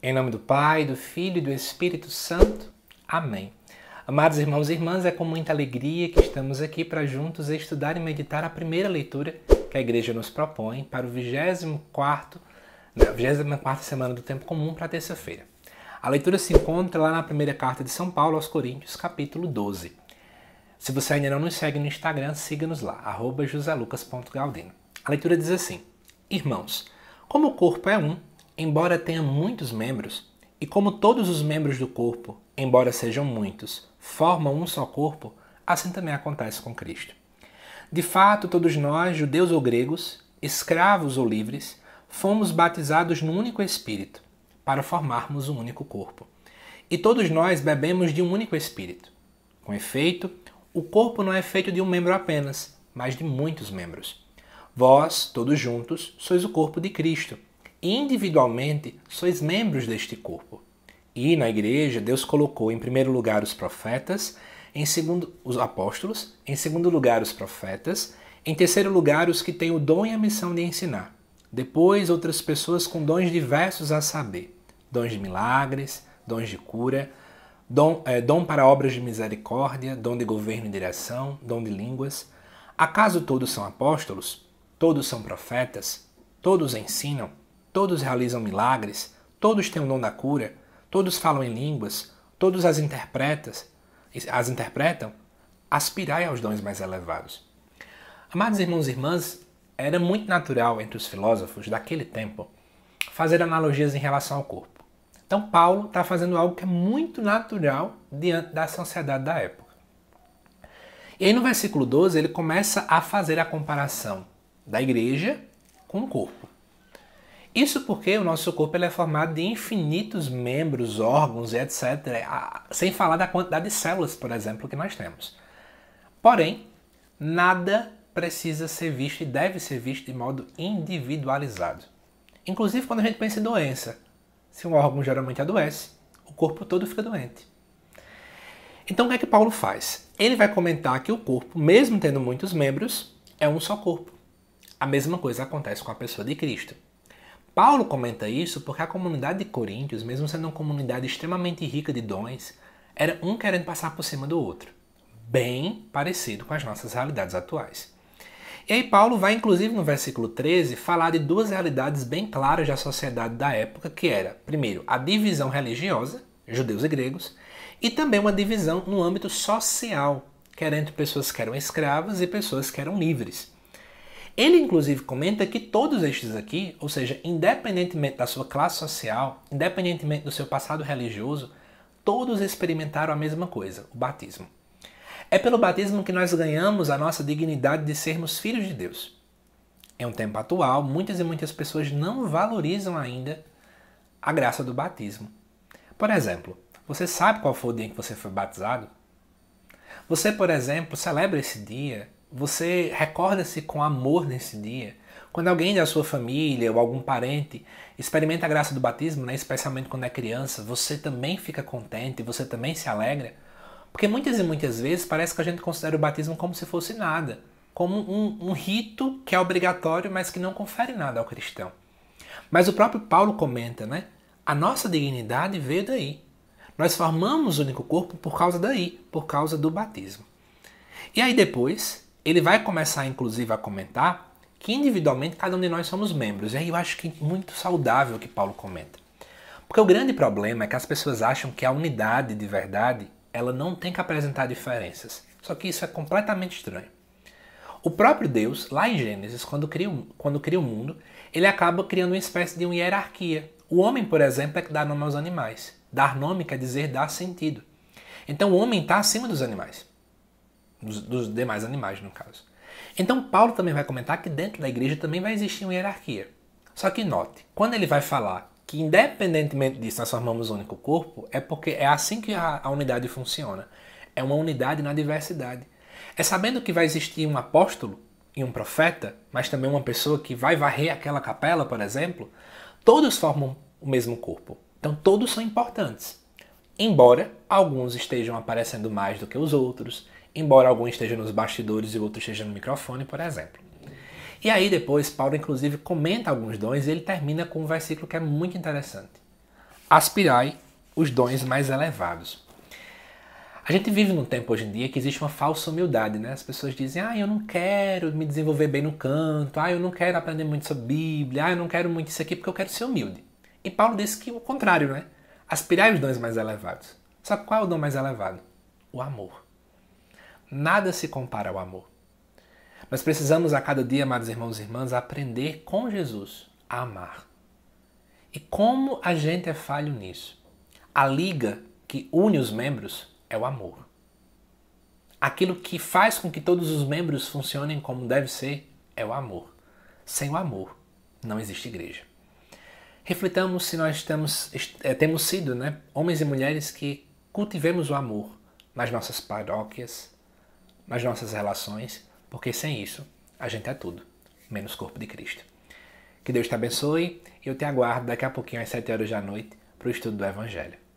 Em nome do Pai, do Filho e do Espírito Santo. Amém. Amados irmãos e irmãs, é com muita alegria que estamos aqui para juntos estudar e meditar a primeira leitura que a igreja nos propõe para o 24 na 24 semana do tempo comum para terça-feira. A leitura se encontra lá na primeira carta de São Paulo aos Coríntios, capítulo 12. Se você ainda não nos segue no Instagram, siga-nos lá, arroba josalucas.galdino. A leitura diz assim: Irmãos, como o corpo é um, embora tenha muitos membros, e como todos os membros do corpo, embora sejam muitos, formam um só corpo, assim também acontece com Cristo. De fato, todos nós, judeus ou gregos, escravos ou livres, fomos batizados num único Espírito, para formarmos um único corpo. E todos nós bebemos de um único Espírito. Com efeito, o corpo não é feito de um membro apenas, mas de muitos membros. Vós, todos juntos, sois o corpo de Cristo individualmente sois membros deste corpo. E na igreja, Deus colocou em primeiro lugar os profetas, em segundo os apóstolos, em segundo lugar os profetas, em terceiro lugar os que têm o dom e a missão de ensinar. Depois outras pessoas com dons diversos a saber: dons de milagres, dons de cura, dom, é, dom para obras de misericórdia, dom de governo e direção, dom de línguas. Acaso todos são apóstolos? Todos são profetas? Todos ensinam? todos realizam milagres, todos têm o dom da cura, todos falam em línguas, todos as interpretas, as interpretam, aspirai aos dons mais elevados. Amados irmãos e irmãs, era muito natural entre os filósofos daquele tempo fazer analogias em relação ao corpo. Então Paulo está fazendo algo que é muito natural diante da sociedade da época. E aí no versículo 12 ele começa a fazer a comparação da igreja com o corpo. Isso porque o nosso corpo é formado de infinitos membros, órgãos, etc., sem falar da quantidade de células, por exemplo, que nós temos. Porém, nada precisa ser visto e deve ser visto de modo individualizado. Inclusive quando a gente pensa em doença. Se um órgão geralmente adoece, o corpo todo fica doente. Então o que é que Paulo faz? Ele vai comentar que o corpo, mesmo tendo muitos membros, é um só corpo. A mesma coisa acontece com a pessoa de Cristo. Paulo comenta isso porque a comunidade de Coríntios, mesmo sendo uma comunidade extremamente rica de dons, era um querendo passar por cima do outro, bem parecido com as nossas realidades atuais. E aí Paulo vai, inclusive, no versículo 13, falar de duas realidades bem claras da sociedade da época, que era, primeiro, a divisão religiosa, judeus e gregos, e também uma divisão no âmbito social, que era entre pessoas que eram escravas e pessoas que eram livres. Ele, inclusive, comenta que todos estes aqui, ou seja, independentemente da sua classe social, independentemente do seu passado religioso, todos experimentaram a mesma coisa, o batismo. É pelo batismo que nós ganhamos a nossa dignidade de sermos filhos de Deus. Em é um tempo atual, muitas e muitas pessoas não valorizam ainda a graça do batismo. Por exemplo, você sabe qual foi o dia em que você foi batizado? Você, por exemplo, celebra esse dia você recorda-se com amor nesse dia. Quando alguém da sua família ou algum parente experimenta a graça do batismo, né, especialmente quando é criança, você também fica contente, você também se alegra. Porque muitas e muitas vezes parece que a gente considera o batismo como se fosse nada, como um, um rito que é obrigatório, mas que não confere nada ao cristão. Mas o próprio Paulo comenta, né? A nossa dignidade veio daí. Nós formamos o único corpo por causa daí, por causa do batismo. E aí depois, ele vai começar, inclusive, a comentar que individualmente cada um de nós somos membros. E aí eu acho que é muito saudável o que Paulo comenta. Porque o grande problema é que as pessoas acham que a unidade de verdade ela não tem que apresentar diferenças. Só que isso é completamente estranho. O próprio Deus, lá em Gênesis, quando cria, quando cria o mundo, ele acaba criando uma espécie de uma hierarquia. O homem, por exemplo, é que dá nome aos animais. Dar nome quer dizer dar sentido. Então o homem está acima dos animais dos, dos demais animais, no caso. Então, Paulo também vai comentar que dentro da igreja também vai existir uma hierarquia. Só que note, quando ele vai falar que independentemente disso nós formamos um único corpo, é porque é assim que a, a unidade funciona. É uma unidade na diversidade. É sabendo que vai existir um apóstolo e um profeta, mas também uma pessoa que vai varrer aquela capela, por exemplo, todos formam o mesmo corpo. Então todos são importantes. Embora alguns estejam aparecendo mais do que os outros, embora algum esteja nos bastidores e outro esteja no microfone, por exemplo. E aí depois Paulo inclusive comenta alguns dons e ele termina com um versículo que é muito interessante. Aspirai os dons mais elevados. A gente vive num tempo hoje em dia que existe uma falsa humildade, né? As pessoas dizem, ah, eu não quero me desenvolver bem no canto, ah, eu não quero aprender muito sobre Bíblia, ah, eu não quero muito isso aqui porque eu quero ser humilde. E Paulo disse que o contrário, né? Aspirai os dons mais elevados. Só qual é o dom mais elevado? O amor. Nada se compara ao amor. Nós precisamos a cada dia, amados irmãos e irmãs, aprender com Jesus a amar. E como a gente é falho nisso? A liga que une os membros é o amor. Aquilo que faz com que todos os membros funcionem como deve ser é o amor. Sem o amor, não existe igreja. Reflitamos se nós temos, eh, temos sido né, homens e mulheres que cultivemos o amor nas nossas paróquias, nas nossas relações, porque sem isso a gente é tudo, menos corpo de Cristo. Que Deus te abençoe e eu te aguardo daqui a pouquinho às 7 horas da noite para o estudo do Evangelho.